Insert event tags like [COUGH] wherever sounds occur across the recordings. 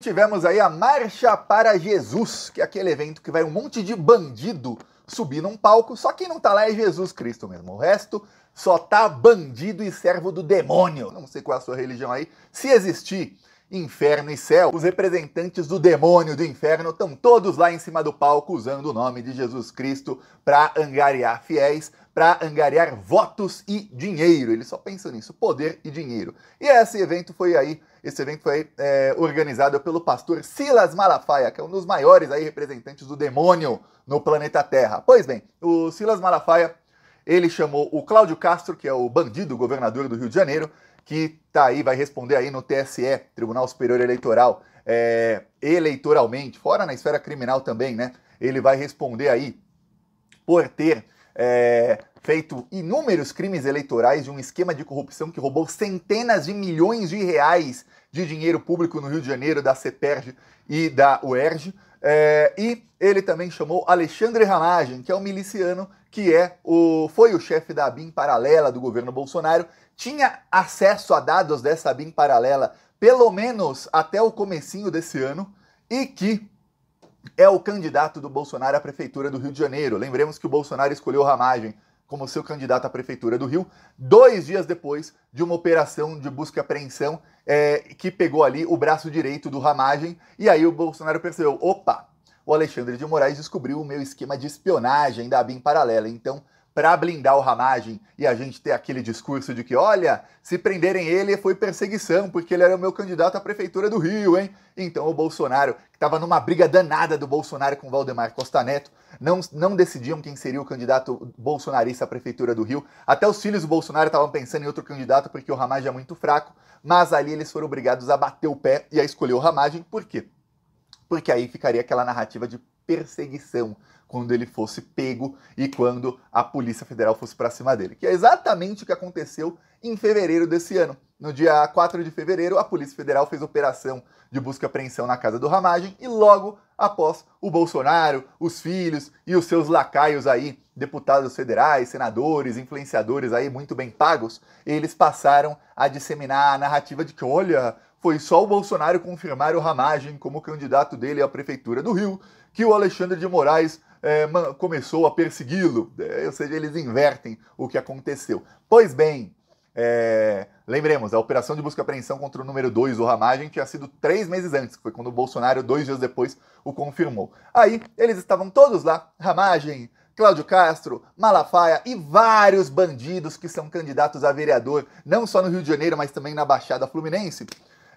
Tivemos aí a Marcha para Jesus, que é aquele evento que vai um monte de bandido subir num palco, só quem não tá lá é Jesus Cristo mesmo. O resto só tá bandido e servo do demônio. Não sei qual é a sua religião aí, se existir. Inferno e Céu. Os representantes do demônio do inferno estão todos lá em cima do palco usando o nome de Jesus Cristo para angariar fiéis, para angariar votos e dinheiro. Eles só pensam nisso, poder e dinheiro. E esse evento foi aí, esse evento foi é, organizado pelo pastor Silas Malafaia, que é um dos maiores aí representantes do demônio no planeta Terra. Pois bem, o Silas Malafaia ele chamou o Cláudio Castro, que é o bandido governador do Rio de Janeiro, que tá aí, vai responder aí no TSE, Tribunal Superior Eleitoral, é, eleitoralmente, fora na esfera criminal também, né? Ele vai responder aí por ter é, feito inúmeros crimes eleitorais de um esquema de corrupção que roubou centenas de milhões de reais de dinheiro público no Rio de Janeiro, da CEPERJ e da UERJ. É, e ele também chamou Alexandre Ramagem, que é um miliciano que é o, foi o chefe da BIM paralela do governo Bolsonaro tinha acesso a dados dessa BIM paralela pelo menos até o comecinho desse ano e que é o candidato do Bolsonaro à prefeitura do Rio de Janeiro. Lembremos que o Bolsonaro escolheu Ramagem como seu candidato à prefeitura do Rio, dois dias depois de uma operação de busca e apreensão é, que pegou ali o braço direito do Ramagem. E aí o Bolsonaro percebeu: opa, o Alexandre de Moraes descobriu o meu esquema de espionagem da BIM paralela. Então para blindar o Ramagem e a gente ter aquele discurso de que, olha, se prenderem ele foi perseguição, porque ele era o meu candidato à prefeitura do Rio, hein? Então o Bolsonaro, que estava numa briga danada do Bolsonaro com Valdemar Costa Neto, não, não decidiam quem seria o candidato bolsonarista à prefeitura do Rio. Até os filhos do Bolsonaro estavam pensando em outro candidato porque o Ramagem é muito fraco, mas ali eles foram obrigados a bater o pé e a escolher o Ramagem, por quê? Porque aí ficaria aquela narrativa de perseguição quando ele fosse pego e quando a Polícia Federal fosse para cima dele. Que é exatamente o que aconteceu em fevereiro desse ano. No dia 4 de fevereiro, a Polícia Federal fez operação de busca e apreensão na casa do Ramagem e logo após o Bolsonaro, os filhos e os seus lacaios aí, deputados federais, senadores, influenciadores aí muito bem pagos, eles passaram a disseminar a narrativa de que, olha, foi só o Bolsonaro confirmar o Ramagem como candidato dele à prefeitura do Rio que o Alexandre de Moraes é, começou a persegui-lo. É, ou seja, eles invertem o que aconteceu. Pois bem, é, lembremos, a operação de busca e apreensão contra o número 2, o Ramagem, tinha sido três meses antes, que foi quando o Bolsonaro, dois dias depois, o confirmou. Aí, eles estavam todos lá, Ramagem, Cláudio Castro, Malafaia e vários bandidos que são candidatos a vereador, não só no Rio de Janeiro, mas também na Baixada Fluminense,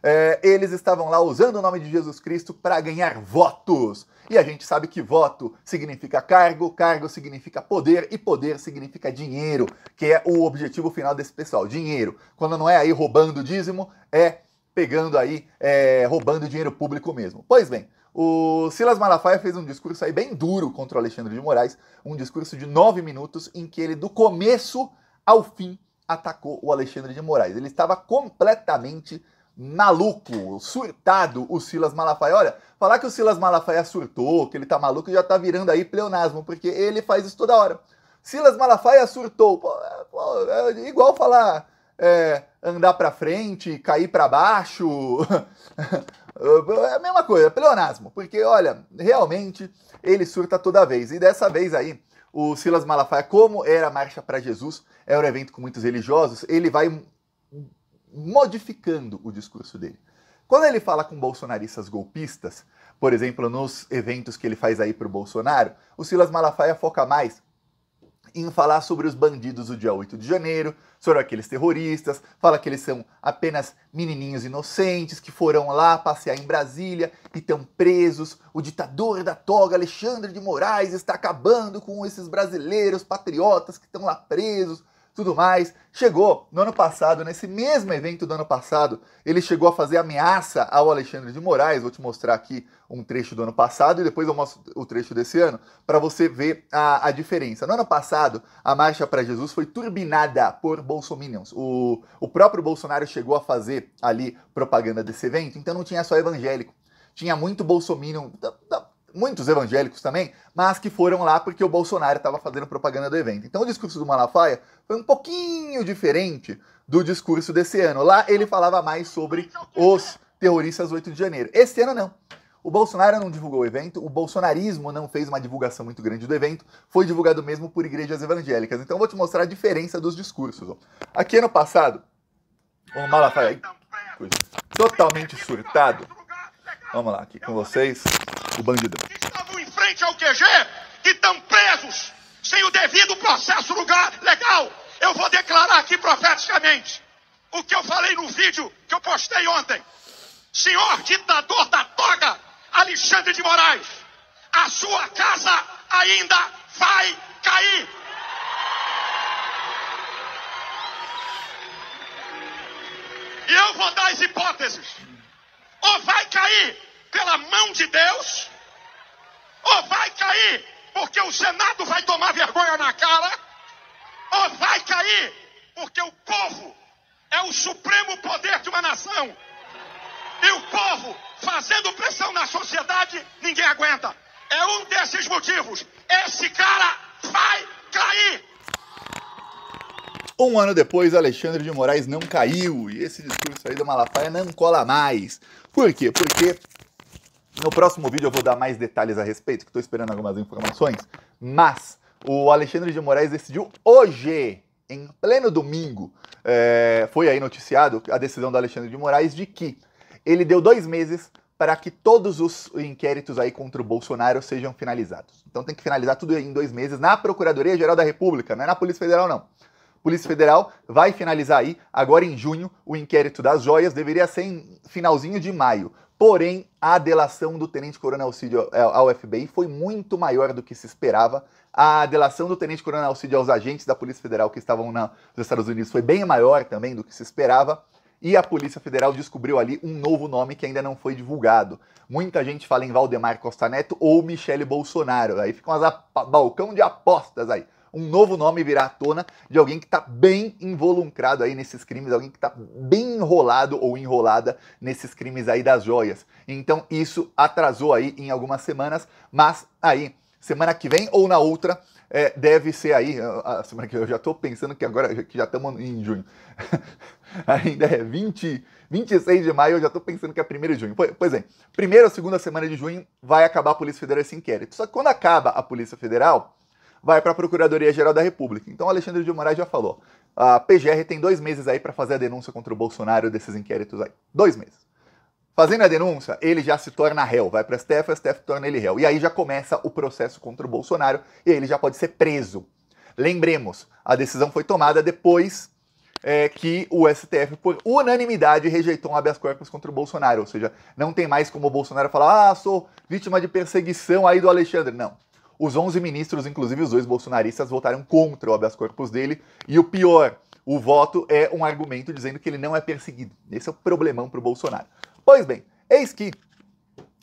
é, eles estavam lá usando o nome de Jesus Cristo para ganhar votos. E a gente sabe que voto significa cargo, cargo significa poder e poder significa dinheiro, que é o objetivo final desse pessoal: dinheiro. Quando não é aí roubando dízimo, é pegando aí, é, roubando dinheiro público mesmo. Pois bem, o Silas Malafaia fez um discurso aí bem duro contra o Alexandre de Moraes, um discurso de nove minutos em que ele, do começo ao fim, atacou o Alexandre de Moraes. Ele estava completamente maluco, surtado o Silas Malafaia. Olha, falar que o Silas Malafaia surtou, que ele tá maluco, já tá virando aí pleonasmo, porque ele faz isso toda hora. Silas Malafaia surtou. Pô, é, pô, é igual falar é, andar para frente, cair para baixo. [LAUGHS] é a mesma coisa, é pleonasmo. Porque, olha, realmente ele surta toda vez. E dessa vez aí, o Silas Malafaia, como era a Marcha para Jesus, era um evento com muitos religiosos, ele vai modificando o discurso dele. Quando ele fala com bolsonaristas golpistas, por exemplo, nos eventos que ele faz aí para o Bolsonaro, o Silas Malafaia foca mais em falar sobre os bandidos do dia 8 de janeiro, sobre aqueles terroristas, fala que eles são apenas menininhos inocentes que foram lá passear em Brasília e estão presos. O ditador da toga, Alexandre de Moraes, está acabando com esses brasileiros patriotas que estão lá presos tudo mais. Chegou no ano passado, nesse mesmo evento do ano passado, ele chegou a fazer ameaça ao Alexandre de Moraes. Vou te mostrar aqui um trecho do ano passado e depois eu mostro o trecho desse ano para você ver a, a diferença. No ano passado, a Marcha para Jesus foi turbinada por bolsominions. O, o próprio Bolsonaro chegou a fazer ali propaganda desse evento, então não tinha só evangélico tinha muito bolsominion, muitos evangélicos também, mas que foram lá porque o Bolsonaro estava fazendo propaganda do evento. Então o discurso do Malafaia foi um pouquinho diferente do discurso desse ano. Lá ele falava mais sobre os terroristas 8 de janeiro. Esse ano não. O Bolsonaro não divulgou o evento, o bolsonarismo não fez uma divulgação muito grande do evento, foi divulgado mesmo por igrejas evangélicas. Então vou te mostrar a diferença dos discursos. Aqui ano passado, o Malafaia, totalmente surtado. Vamos lá, aqui com vocês, o bandido frente ao é QG que estão presos sem o devido processo lugar, legal. Eu vou declarar aqui profeticamente o que eu falei no vídeo que eu postei ontem. Senhor ditador da toga, Alexandre de Moraes, a sua casa ainda vai cair. E eu vou dar as hipóteses. Ou vai cair pela mão de Deus, ou vai cair porque o Senado vai tomar vergonha na cara, ou vai cair porque o povo é o supremo poder de uma nação. E o povo fazendo pressão na sociedade, ninguém aguenta. É um desses motivos. Esse cara vai cair. Um ano depois, Alexandre de Moraes não caiu e esse discurso aí do Malafaia não cola mais. Por quê? Porque no próximo vídeo eu vou dar mais detalhes a respeito, que estou esperando algumas informações. Mas o Alexandre de Moraes decidiu hoje, em pleno domingo, é, foi aí noticiado a decisão do Alexandre de Moraes de que ele deu dois meses para que todos os inquéritos aí contra o Bolsonaro sejam finalizados. Então tem que finalizar tudo em dois meses na Procuradoria Geral da República, não é na Polícia Federal não. Polícia Federal vai finalizar aí, agora em junho, o inquérito das joias, deveria ser em finalzinho de maio. Porém, a delação do Tenente Coronel Alcídio é, ao FBI foi muito maior do que se esperava. A delação do Tenente Coronel Alcídio aos agentes da Polícia Federal que estavam nos Estados Unidos foi bem maior também do que se esperava. E a Polícia Federal descobriu ali um novo nome que ainda não foi divulgado. Muita gente fala em Valdemar Costa Neto ou Michele Bolsonaro. Aí ficam as balcão de apostas aí um novo nome virar à tona de alguém que está bem involucrado aí nesses crimes, alguém que está bem enrolado ou enrolada nesses crimes aí das joias. Então isso atrasou aí em algumas semanas, mas aí semana que vem ou na outra é, deve ser aí. A ah, ah, semana que eu já estou pensando que agora que já estamos em junho. [LAUGHS] Ainda é 20, 26 de maio, eu já estou pensando que é 1 de junho. Pois é, primeira ou segunda semana de junho vai acabar a Polícia Federal esse inquérito. Só que quando acaba a Polícia Federal, vai para a Procuradoria-Geral da República. Então, o Alexandre de Moraes já falou. A PGR tem dois meses aí para fazer a denúncia contra o Bolsonaro desses inquéritos aí. Dois meses. Fazendo a denúncia, ele já se torna réu, vai para a STF, a STF torna ele réu. E aí já começa o processo contra o Bolsonaro e ele já pode ser preso. Lembremos, a decisão foi tomada depois é, que o STF, por unanimidade, rejeitou um habeas corpus contra o Bolsonaro. Ou seja, não tem mais como o Bolsonaro falar, ah, sou vítima de perseguição aí do Alexandre. Não. Os 11 ministros, inclusive os dois bolsonaristas, votaram contra o habeas corpus dele. E o pior, o voto é um argumento dizendo que ele não é perseguido. Esse é o problemão para o Bolsonaro. Pois bem, eis que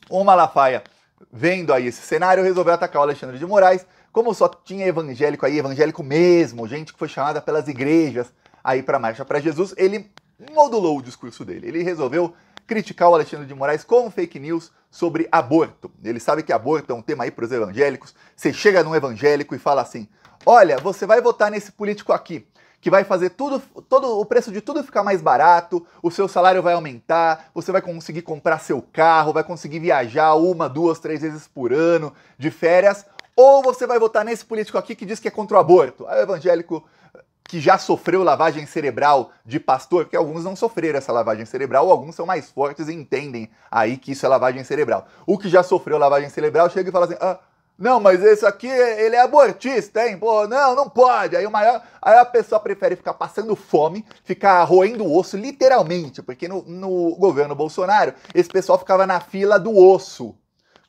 o Malafaia, vendo aí esse cenário, resolveu atacar o Alexandre de Moraes. Como só tinha evangélico aí, evangélico mesmo, gente que foi chamada pelas igrejas aí para a Marcha para Jesus, ele modulou o discurso dele. Ele resolveu criticar o Alexandre de Moraes com fake news sobre aborto. Ele sabe que aborto é um tema aí para os evangélicos. Você chega num evangélico e fala assim: olha, você vai votar nesse político aqui, que vai fazer tudo, todo o preço de tudo ficar mais barato, o seu salário vai aumentar, você vai conseguir comprar seu carro, vai conseguir viajar uma, duas, três vezes por ano de férias, ou você vai votar nesse político aqui que diz que é contra o aborto. Aí o evangélico que já sofreu lavagem cerebral de pastor, porque alguns não sofreram essa lavagem cerebral, alguns são mais fortes e entendem aí que isso é lavagem cerebral. O que já sofreu lavagem cerebral chega e fala assim: ah, não, mas esse aqui, ele é abortista, hein? Pô, não, não pode. Aí, o maior, aí a pessoa prefere ficar passando fome, ficar roendo o osso, literalmente, porque no, no governo Bolsonaro, esse pessoal ficava na fila do osso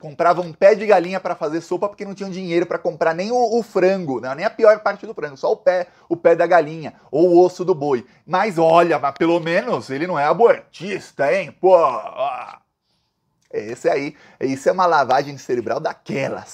compravam um pé de galinha para fazer sopa porque não tinham dinheiro para comprar nem o, o frango, né? nem a pior parte do frango, só o pé, o pé da galinha ou o osso do boi. Mas olha, mas pelo menos ele não é abortista, hein? Pô! Esse aí, isso é uma lavagem cerebral daquelas.